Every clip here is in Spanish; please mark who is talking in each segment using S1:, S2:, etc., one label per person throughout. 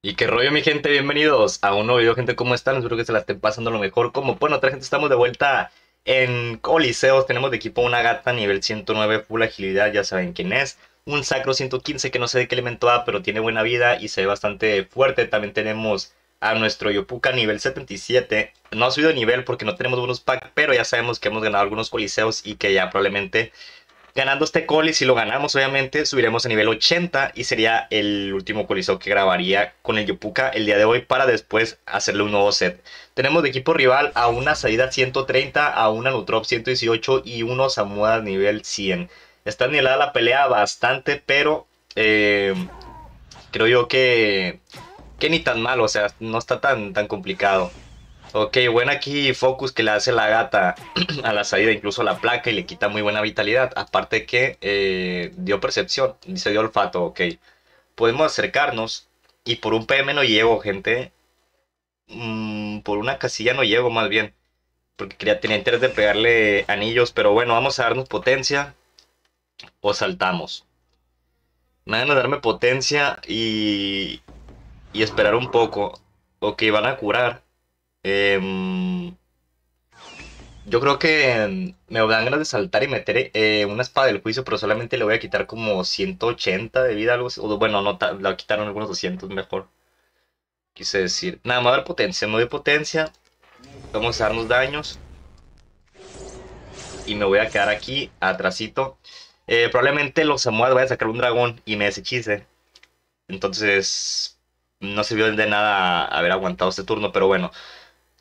S1: Y qué rollo, mi gente, bienvenidos a un nuevo video, gente, ¿cómo están? Espero que se la estén pasando lo mejor. Como bueno, otra gente, estamos de vuelta en Coliseos. Tenemos de equipo una gata nivel 109, full agilidad, ya saben quién es. Un sacro 115 que no sé de qué elemento A, pero tiene buena vida y se ve bastante fuerte. También tenemos a nuestro Yopuka nivel 77. No ha subido nivel porque no tenemos buenos packs, pero ya sabemos que hemos ganado algunos coliseos y que ya probablemente ganando este colis, si lo ganamos obviamente, subiremos a nivel 80 y sería el último coliseo que grabaría con el Yopuka el día de hoy para después hacerle un nuevo set. Tenemos de equipo rival a una salida 130, a una Nutrop 118 y unos moda nivel 100. Está anhelada la pelea bastante, pero eh, creo yo que, que ni tan mal, o sea, no está tan, tan complicado. Ok, bueno, aquí focus que le hace la gata a la salida, incluso a la placa, y le quita muy buena vitalidad. Aparte que eh, dio percepción, dice dio olfato, ok. Podemos acercarnos y por un PM no llego, gente. Mm, por una casilla no llego, más bien. Porque quería, tenía interés de pegarle anillos, pero bueno, vamos a darnos potencia o saltamos. Me van a darme potencia y, y esperar un poco. Ok, van a curar. Em, yo creo que me dan ganas de saltar y meter eh, una espada del juicio, pero solamente le voy a quitar como 180 de vida, algo bueno, no, la quitaron algunos 200 mejor. Quise decir. Nada, me voy a dar potencia, me doy potencia. Vamos a darnos daños. Y me voy a quedar aquí, atrasito. Eh, probablemente los amo voy a sacar un dragón y me desechice Entonces, no sirvió de nada haber aguantado este turno, pero bueno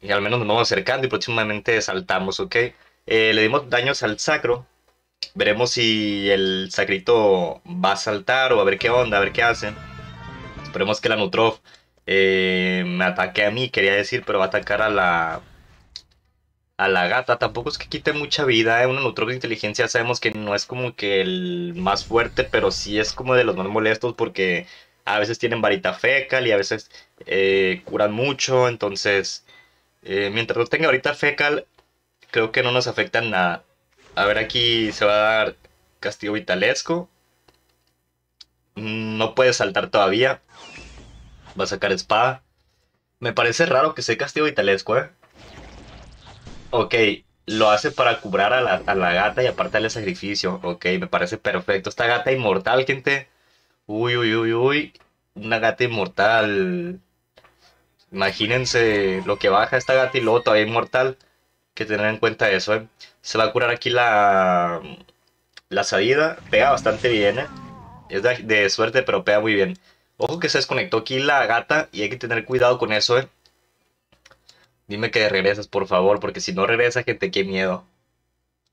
S1: y al menos nos vamos acercando y próximamente saltamos, ¿ok? Eh, le dimos daños al sacro. Veremos si el sacrito va a saltar o a ver qué onda, a ver qué hace. Esperemos que la Nutrof eh, me ataque a mí, quería decir, pero va a atacar a la a la gata. Tampoco es que quite mucha vida. ¿eh? Una Nutrof de inteligencia sabemos que no es como que el más fuerte, pero sí es como de los más molestos porque a veces tienen varita fecal y a veces curan mucho. Entonces eh, mientras no tenga ahorita fecal, creo que no nos afecta nada. A ver, aquí se va a dar castigo vitalesco. Mm, no puede saltar todavía. Va a sacar espada. Me parece raro que sea castigo vitalesco, ¿eh? Ok, lo hace para cubrar a la, gata y aparte el sacrificio. Ok, me parece perfecto. Esta gata inmortal, gente. Uy, uy, uy, uy. Una gata inmortal. Imagínense lo que baja esta gata y luego inmortal. Que tener en cuenta eso, ¿eh? Se va a curar aquí la. La salida. Pega bastante bien, ¿eh? Es de, suerte, pero pega muy bien. Ojo que se desconectó aquí la gata y hay que tener cuidado con eso, ¿eh? Dime que regresas, por favor, porque si no regresa, gente, qué miedo.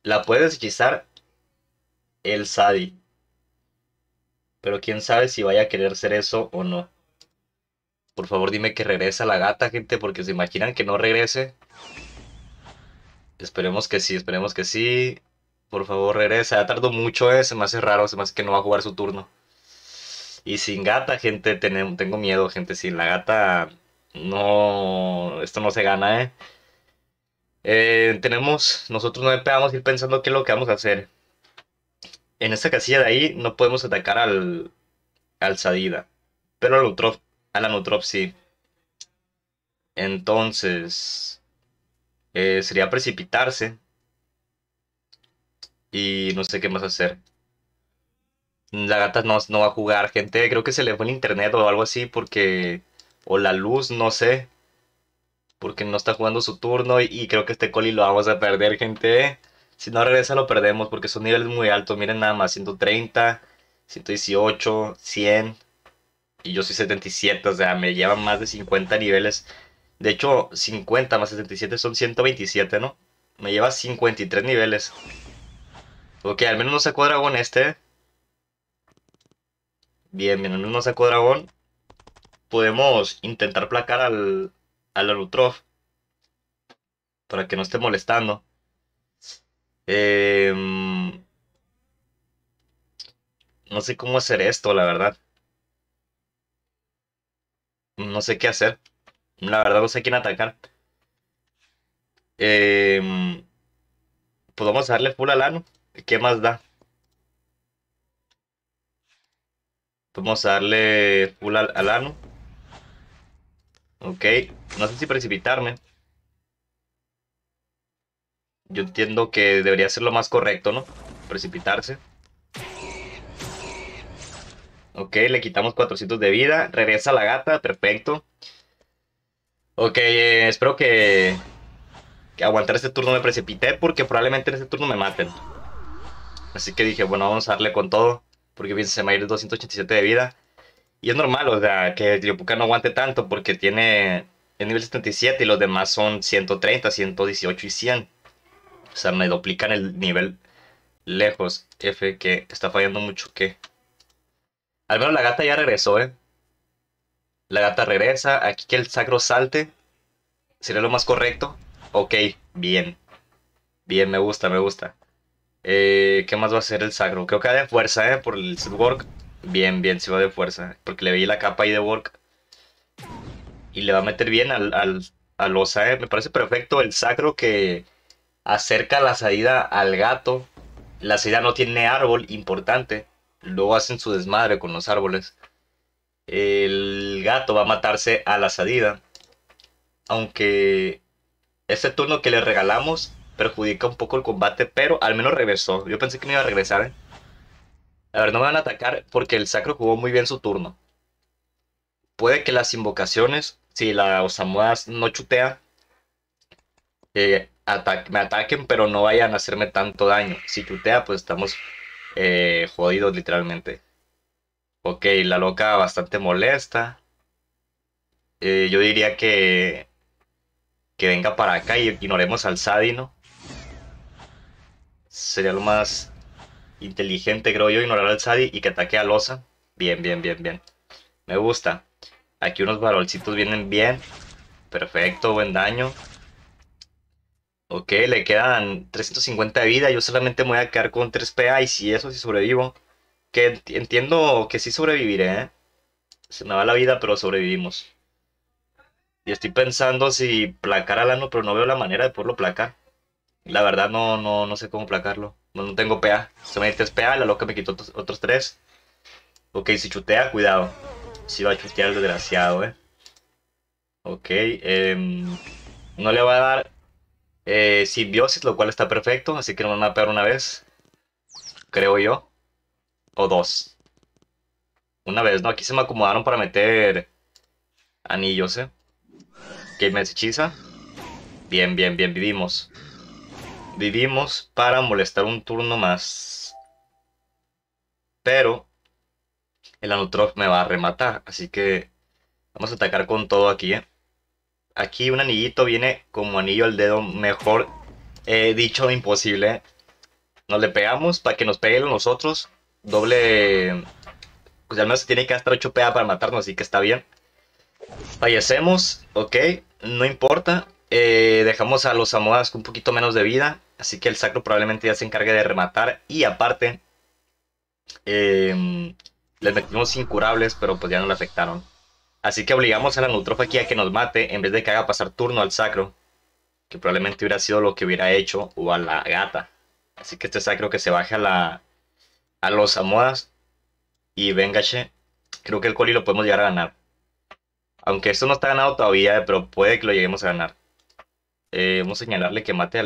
S1: La puedes hechizar el Sadi. Pero quién sabe si vaya a querer ser eso o no. Por favor, dime que regresa la gata, gente, porque se imaginan que no regrese. Esperemos que sí, esperemos que sí. Por favor, regresa. Ya tardó mucho, eh. Se me hace raro, se me hace que no va a jugar su turno. Y sin gata, gente, tengo miedo, gente. Sin la gata, no. Esto no se gana, eh. eh. tenemos. Nosotros no empezamos a ir pensando qué es lo que vamos a hacer. En esta casilla de ahí no podemos atacar al. Al Sadida. Pero al otro a la nutropsi. Entonces, eh, sería precipitarse. Y no sé qué más hacer. La gata no, va a jugar, gente. Creo que se le fue el internet o algo así porque... O la luz, no sé. Porque no está jugando su turno y, y creo que este coli lo vamos a perder, gente. Si no regresa lo perdemos porque son niveles muy altos. Miren nada más, 130, 118, 100 y yo soy 77, o sea, me llevan más de 50 niveles. De hecho, 50 más 77 son 127, ¿no? Me lleva 53 niveles. Ok, al menos no sacó dragón este. Bien, bien, al menos no sacó dragón. Podemos intentar placar al, al Alutrof. Para que no esté molestando. Em, no sé cómo hacer esto, la verdad. No sé qué hacer. La verdad no sé quién atacar. Em, Podemos pues darle full al ano. ¿Qué más da? Podemos darle full al, al ano. Ok. No sé si precipitarme. Yo entiendo que debería ser lo más correcto, ¿no? Precipitarse. Ok, le quitamos 400 de vida. Regresa la gata, perfecto. Ok, eh, espero que, que aguantar este turno me precipité porque probablemente en este turno me maten. Así que dije, bueno, vamos a darle con todo. Porque que se me va a 287 de vida. Y es normal, o sea, que Triopuka no aguante tanto porque tiene el nivel 77 y los demás son 130, 118 y 100. O sea, me duplican el nivel lejos. F que está fallando mucho que... Al menos la gata ya regresó, ¿eh? La gata regresa. Aquí que el sacro salte. Sería lo más correcto. Ok, bien. Bien, me gusta, me gusta. Eh, ¿Qué más va a hacer el sacro? Creo que va de fuerza, ¿eh? Por el work. Bien, bien, se va de fuerza. Porque le veía la capa ahí de work. Y le va a meter bien al, al, al osa, ¿eh? Me parece perfecto el sacro que acerca la salida al gato. La salida no tiene árbol, importante. Luego hacen su desmadre con los árboles. El gato va a matarse a la salida Aunque Este turno que le regalamos perjudica un poco el combate, pero al menos regresó. Yo pensé que me iba a regresar. ¿eh? A ver, no me van a atacar porque el sacro jugó muy bien su turno. Puede que las invocaciones, si la Osamuás no chutea, me ataquen, pero no vayan a hacerme tanto daño. Si chutea, pues estamos eh, literalmente. Ok, la loca bastante molesta. Eh, yo diría que que venga para acá y ignoremos al no Sería lo más inteligente, creo yo, ignorar al Sadi y que ataque a losa. Bien, bien, bien, bien. Me gusta. Aquí unos varolcitos vienen bien. Perfecto, buen daño. Ok, le quedan 350 de vida. Yo solamente me voy a quedar con 3 PA y si eso, si sobrevivo. Que entiendo que sí sobreviviré, ¿eh? Se me va la vida, pero sobrevivimos. Y estoy pensando si placar al ano, pero no veo la manera de poderlo placar. La verdad no, no, no sé cómo placarlo. No, tengo PA. Se me 3 PA, la loca me quitó otros 3. Ok, si chutea, cuidado. Si va a chutear el desgraciado, eh. Ok, eh, no le va a dar eh, simbiosis, lo cual está perfecto, así que no van a pegar una vez, creo yo, o dos. Una vez, ¿no? Aquí se me acomodaron para meter anillos, ¿eh? Que me hechiza. Bien, bien, bien, vivimos. Vivimos para molestar un turno más. Pero el Anutrof me va a rematar, así que vamos a atacar con todo aquí, ¿eh? Aquí un anillito viene como anillo al dedo, mejor eh, dicho imposible. Nos le pegamos para que nos peguen nosotros. Doble... Pues al menos tiene que gastar 8 PA para matarnos, así que está bien. Fallecemos, ok, no importa. Eh, dejamos a los amodas con un poquito menos de vida. Así que el sacro probablemente ya se encargue de rematar. Y aparte, eh, les metimos incurables, pero pues ya no le afectaron. Así que obligamos a la Neutrofa aquí a que nos mate en vez de que haga pasar turno al sacro. Que probablemente hubiera sido lo que hubiera hecho o a la gata. Así que este sacro que se baje a la a los Amodas y che. Creo que el Coli lo podemos llegar a ganar. Aunque esto no está ganado todavía, pero puede que lo lleguemos a ganar. Eh, vamos a señalarle que mate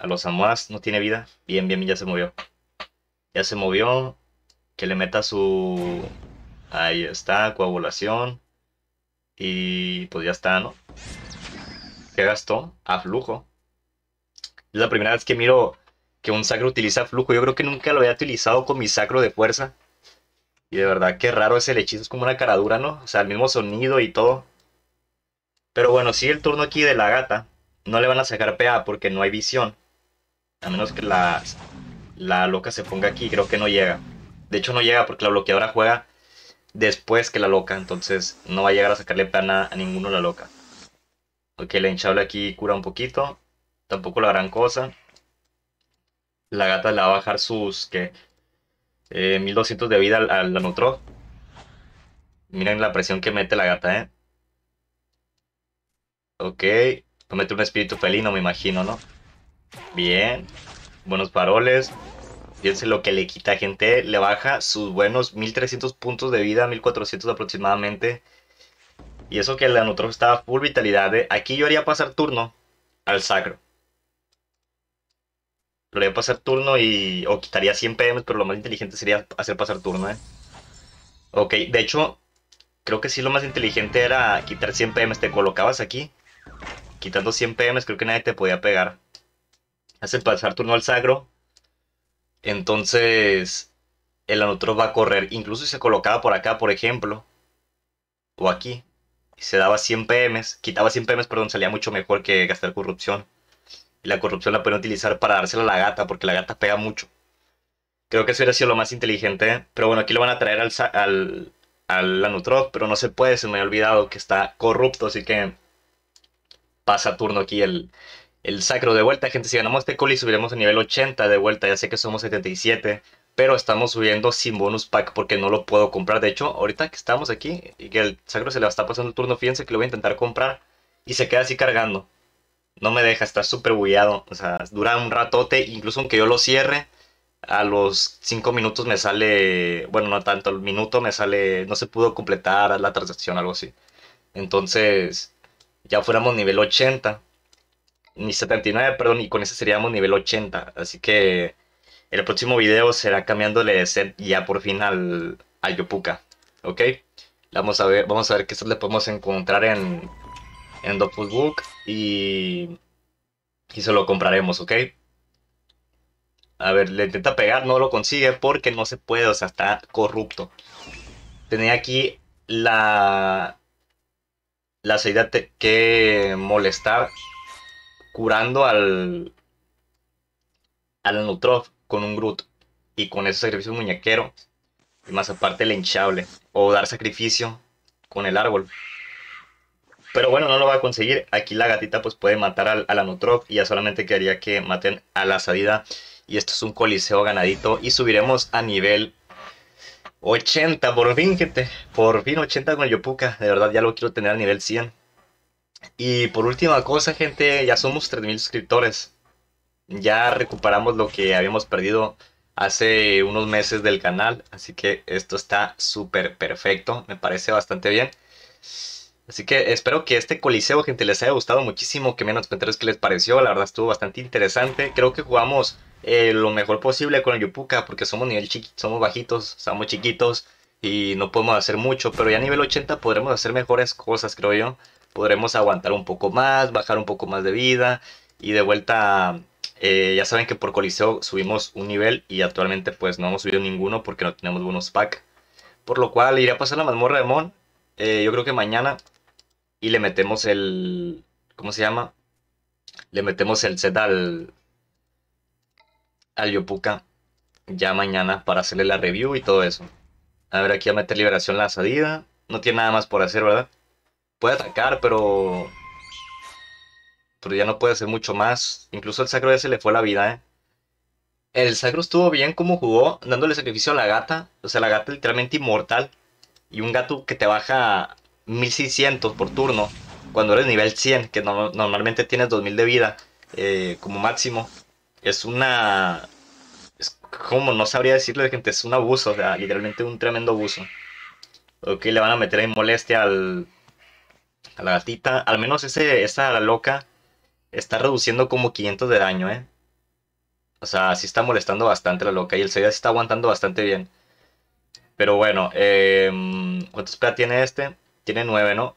S1: a los Amodas. No tiene vida. Bien, bien, ya se movió. Ya se movió. Que le meta su... Ahí está, coagulación. Y pues ya está, ¿no? ¿Qué gastó? A flujo. Es la primera vez que miro que un sacro utiliza flujo. Yo creo que nunca lo había utilizado con mi sacro de fuerza. Y de verdad qué raro ese el hechizo, es como una caradura, ¿no? O sea, el mismo sonido y todo. Pero bueno, sigue el turno aquí de la gata. No le van a sacar PA porque no hay visión. A menos que la, la loca se ponga aquí, creo que no llega. De hecho no llega porque la bloqueadora juega después que la loca, entonces no va a llegar a sacarle pena a ninguno la loca. Ok, la hinchable aquí cura un poquito, tampoco la gran cosa. La gata le va a bajar sus, que eh, 1200 de vida al, la anotro. Miren la presión que mete la gata, ¿eh? Ok, va a meter un espíritu felino, me imagino, ¿no? Bien, buenos paroles. Fíjense lo que le quita gente, le baja sus buenos 1300 puntos de vida, 1400 aproximadamente. Y eso que el Anotro estaba full vitalidad. Aquí yo haría pasar turno al sacro. Lo haría pasar turno y... O quitaría 100 PM, pero lo más inteligente sería hacer pasar turno, ¿eh? Ok, de hecho, creo que sí lo más inteligente era quitar 100 PM. Te colocabas aquí. Quitando 100 PM creo que nadie te podía pegar. Hace pasar turno al sagro. Entonces, el Anutrof va a correr. Incluso si se colocaba por acá, por ejemplo, o aquí, y se daba 100 PMs, quitaba 100 PMs, perdón, salía mucho mejor que gastar corrupción. Y la corrupción la pueden utilizar para dársela a la gata, porque la gata pega mucho. Creo que eso hubiera sido lo más inteligente, pero bueno, aquí lo van a traer al, al, al pero no se puede, se me ha olvidado que está corrupto, así que pasa turno aquí el, el sacro de vuelta. Gente, si ganamos este coli subiremos a nivel 80 de vuelta. Ya sé que somos 77, pero estamos subiendo sin bonus pack porque no lo puedo comprar. De hecho, ahorita que estamos aquí y que el sacro se le está pasando el turno, fíjense que lo voy a intentar comprar y se queda así cargando. No me deja, está súper bullado. O sea, dura un ratote, incluso aunque yo lo cierre. A los 5 minutos me sale, bueno, no tanto, al minuto me sale, no se pudo completar la transacción, algo así. Entonces, ya fuéramos nivel 80 ni 79, perdón, y con ese seríamos nivel 80. Así que el próximo video será cambiándole de set ya por fin al, al Yopuka, ¿ok? Vamos a ver, vamos a ver qué le podemos encontrar en, en book y, y se lo compraremos, ¿ok? A ver, le intenta pegar, no lo consigue porque no se puede, o sea, está corrupto. Tenía aquí la... La salida que molestar curando al. al con un Groot. Y con ese sacrificio muñequero. Y más aparte el hinchable. O dar sacrificio con el árbol. Pero bueno, no lo va a conseguir. Aquí la gatita pues puede matar al, la y ya solamente quedaría que maten a la salida. Y esto es un coliseo ganadito. Y subiremos a nivel 80. Por fin, gente. Por fin 80 con el Yopuka. De verdad, ya lo quiero tener a nivel 100. Y por última cosa, gente, ya somos 3.000 suscriptores. Ya recuperamos lo que habíamos perdido hace unos meses del canal. Así que esto está súper perfecto. Me parece bastante bien. Así que espero que este coliseo, gente, les haya gustado muchísimo. Que me menos comentarios que les pareció. La verdad estuvo bastante interesante. Creo que jugamos eh, lo mejor posible con el Yupuka. Porque somos nivel chiquito, somos bajitos, chiquitos. Y no podemos hacer mucho. Pero ya a nivel 80 podremos hacer mejores cosas, creo yo podremos aguantar un poco más, bajar un poco más de vida y de vuelta eh, ya saben que por Coliseo subimos un nivel y actualmente pues no hemos subido ninguno porque no tenemos buenos pack. Por lo cual iré a pasar la mazmorra de Mon, eh, yo creo que mañana, y le metemos el... ¿Cómo se llama? Le metemos el set al... al Yopuka ya mañana para hacerle la review y todo eso. A ver, aquí a meter liberación la salida No tiene nada más por hacer, ¿verdad? puede atacar, pero. Pero ya no puede hacer mucho más. Incluso el sacro ya se le fue la vida, ¿eh? El sacro estuvo bien como jugó, dándole sacrificio a la gata. O sea, la gata literalmente inmortal. Y un gato que te baja 1600 por turno. Cuando eres nivel 100, que normalmente tienes 2000 de vida eh, como máximo. Es una. Es como no sabría decirle, gente, es un abuso. O sea, literalmente un tremendo abuso. Ok, le van a meter en molestia al a la gatita, al menos ese, esa la loca está reduciendo como 500 de daño, ¿eh? O sea, sí está molestando bastante la loca y el Seiya está aguantando bastante bien. Pero bueno, eh, ¿cuántos espera tiene este? Tiene 9, ¿no?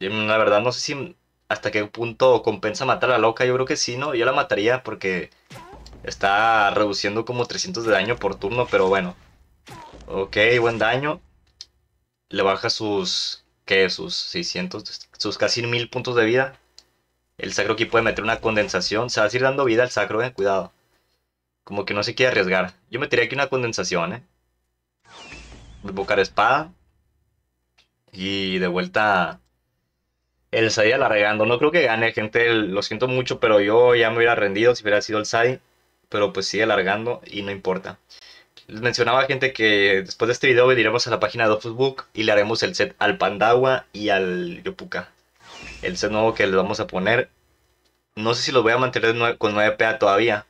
S1: Em, la verdad no sé si hasta qué punto compensa matar a la loca. Yo creo que sí, ¿no? Yo la mataría porque está reduciendo como 300 de daño por turno, pero bueno. Ok, buen daño. Le baja sus que sus 600, sus casi 1000 puntos de vida. El sacro aquí puede meter una condensación. Se va a ir dando vida al sacro, eh, cuidado. Como que no se quiere arriesgar. Yo metería aquí una condensación, eh. Invocar espada. Y de vuelta el Sadi alargando. No creo que gane, gente. Lo siento mucho, pero yo ya me hubiera rendido si hubiera sido el Sadi. Pero pues sigue alargando y no importa. Les mencionaba gente que después de este video iremos a la página de Officebook y le haremos el set al Pandawa y al Yopuka. El set nuevo que les vamos a poner. No sé si lo voy a mantener con 9PA todavía.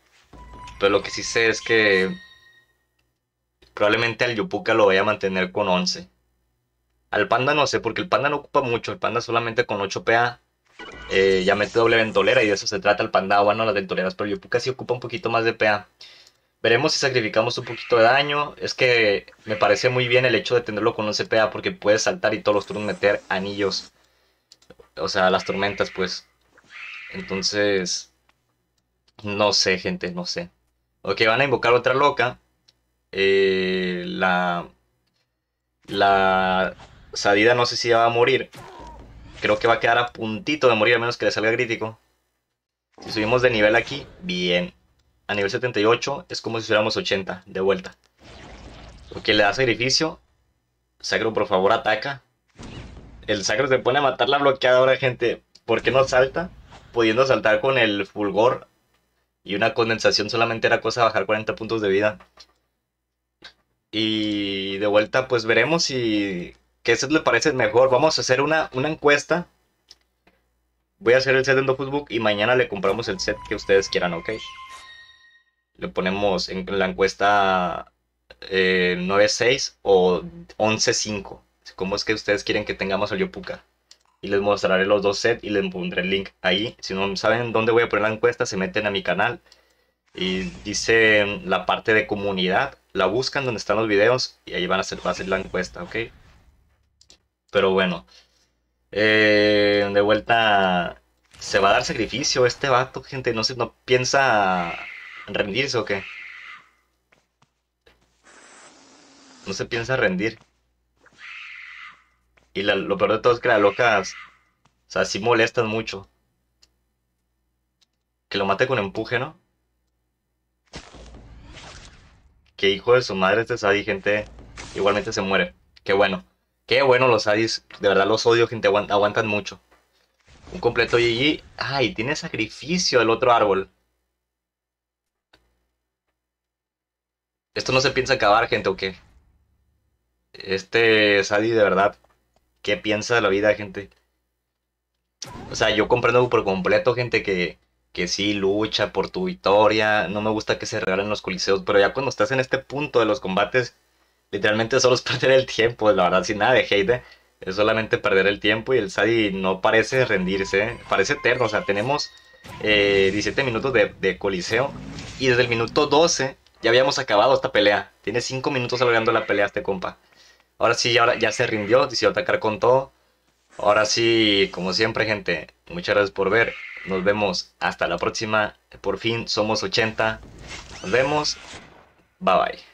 S1: Pero lo que sí sé es que probablemente al Yopuka lo voy a mantener con 11. Al Panda no sé, porque el Panda no ocupa mucho. El Panda solamente con 8PA eh, ya mete doble ventolera y de eso se trata el Pandawa, no las ventoleras. Pero el Yopuka sí ocupa un poquito más de PA. Veremos si sacrificamos un poquito de daño. Es que me parece muy bien el hecho de tenerlo con un CPA porque puede saltar y todos los turnos meter anillos. O sea, las tormentas, pues. Entonces. No sé, gente, no sé. Ok, van a invocar otra loca. Eh, la. La. Sadida no sé si va a morir. Creo que va a quedar a puntito de morir a menos que le salga crítico. Si subimos de nivel aquí, bien a nivel 78 es como si fuéramos 80 de vuelta. Porque le da sacrificio. Sacro, por favor, ataca. El Sacro se pone a matar la bloqueadora, gente. ¿Por qué no salta? Pudiendo saltar con el fulgor y una condensación solamente era cosa de bajar 40 puntos de vida. Y de vuelta, pues veremos si. ¿Qué set le parece mejor? Vamos a hacer una, una encuesta voy a hacer el set en Endofusbook y mañana le compramos el set que ustedes quieran, ¿ok? le ponemos en la encuesta 9.6 eh, o 11.5. ¿Cómo es que ustedes quieren que tengamos el Yopuka? Y les mostraré los dos sets y les pondré el link ahí. Si no saben dónde voy a poner la encuesta, se meten a mi canal. Y dice la parte de comunidad. La buscan donde están los videos y ahí van a hacer, fácil la encuesta, ¿ok? Pero bueno. Eh, de vuelta. Se va a dar sacrificio este vato, gente. No, se, no piensa ¿Rendirse o qué? No se piensa rendir. Y lo peor de todo es que la loca, o sea, sí molestan mucho. Que lo mate con empuje, ¿no? Que hijo de su madre este Sadi, gente, igualmente se muere. Qué bueno. Qué bueno los Sadis. De verdad los odio, gente, aguantan mucho. Un completo GG. Ay, tiene sacrificio el otro árbol. Esto no se piensa acabar, gente, ¿o qué? Este Sadie, de verdad, ¿qué piensa de la vida, gente? O sea, yo comprendo por completo, gente, que, que sí lucha por tu victoria. No me gusta que se regalen los coliseos, pero ya cuando estás en este punto de los combates, literalmente solo es perder el tiempo, la verdad, sin nada de hate, ¿eh? es solamente perder el tiempo y el Sadie no parece rendirse, ¿eh? parece eterno, o sea, tenemos 17 eh, minutos de, de, coliseo y desde el minuto 12 ya habíamos acabado esta pelea. Tiene cinco minutos alargando la pelea este compa. Ahora sí, ahora ya se rindió, decidió atacar con todo. Ahora sí, como siempre, gente, muchas gracias por ver. Nos vemos hasta la próxima. Por fin somos 80. Nos vemos. Bye bye.